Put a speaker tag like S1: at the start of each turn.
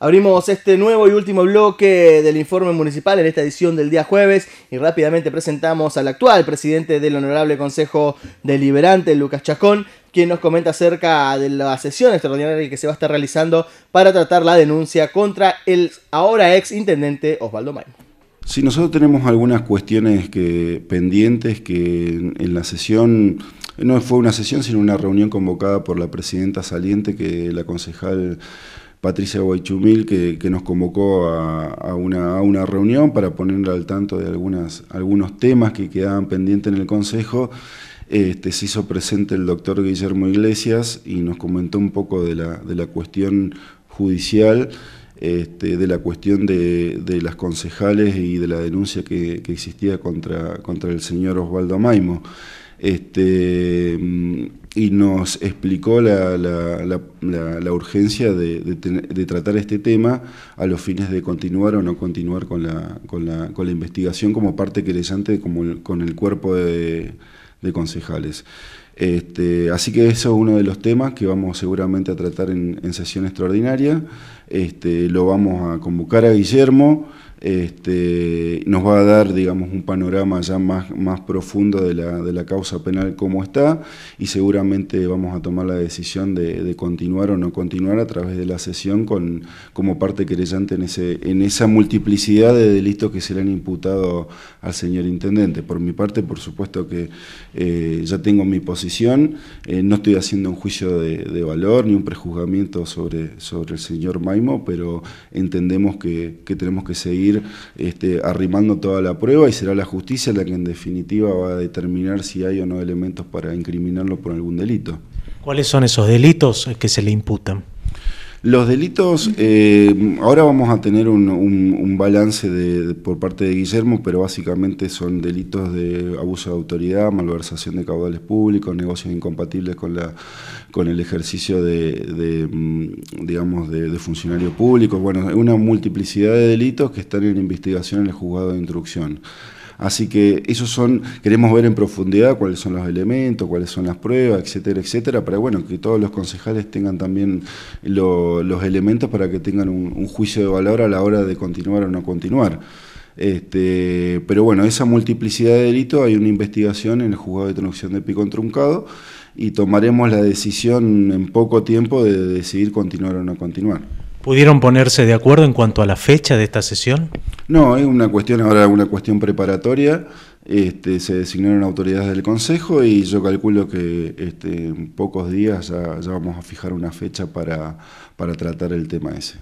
S1: Abrimos este nuevo y último bloque del informe municipal en esta edición del día jueves y rápidamente presentamos al actual presidente del Honorable Consejo Deliberante, Lucas Chacón, quien nos comenta acerca de la sesión extraordinaria que se va a estar realizando para tratar la denuncia contra el ahora ex intendente Osvaldo Maimo.
S2: Si nosotros tenemos algunas cuestiones que, pendientes que en, en la sesión no fue una sesión, sino una reunión convocada por la presidenta saliente, que la concejal Patricia Guaychumil, que, nos convocó a, una, reunión para ponerla al tanto de algunos temas que quedaban pendientes en el Consejo. Este, se hizo presente el doctor Guillermo Iglesias y nos comentó un poco de la, cuestión judicial, de la cuestión este, de, las concejales y de la denuncia que, existía contra, contra el señor Osvaldo Maimo. Este, y nos explicó la, urgencia de, tratar este tema a los fines de continuar o no continuar con la, investigación como parte querellante como con el cuerpo de, concejales. Este, así que eso es uno de los temas que vamos seguramente a tratar en, sesión extraordinaria. Este, lo vamos a convocar a Guillermo este, nos va a dar, digamos, un panorama ya más, más profundo de la, causa penal como está y seguramente vamos a tomar la decisión de, continuar o no continuar a través de la sesión con, como parte querellante en, ese, en esa multiplicidad de delitos que se le han imputado al señor Intendente. Por mi parte, por supuesto que eh, ya tengo mi posición, eh, no estoy haciendo un juicio de, valor ni un prejuzgamiento sobre, sobre el señor Maimo, pero entendemos que tenemos que seguir este, arrimando toda la prueba y será la justicia la que en definitiva va a determinar si hay o no elementos para incriminarlo por algún delito.
S1: ¿Cuáles son esos delitos que se le imputan?
S2: Los delitos, eh, ahora vamos a tener un, balance de, por parte de Guillermo, pero básicamente son delitos de abuso de autoridad, malversación de caudales públicos, negocios incompatibles con, la, con el ejercicio de, mm, digamos, de, de funcionarios públicos. Bueno, una multiplicidad de delitos que están en investigación en el juzgado de instrucción. Así que esos son, queremos ver en profundidad cuáles son los elementos, cuáles son las pruebas, etcétera, etcétera, para bueno, que todos los concejales tengan también los elementos para que tengan un, juicio de valor a la hora de continuar o no continuar. Este, pero bueno, esa multiplicidad de delitos, hay una investigación en el juzgado de traducción de pico Truncado y tomaremos la decisión en poco tiempo de decidir continuar o no continuar.
S1: ¿Pudieron ponerse de acuerdo en cuanto a la fecha de esta sesión?
S2: No, es una cuestión ahora, una cuestión preparatoria. Este, se designaron autoridades del Consejo y yo calculo que este, en pocos días ya, vamos a fijar una fecha para, para tratar el tema ese.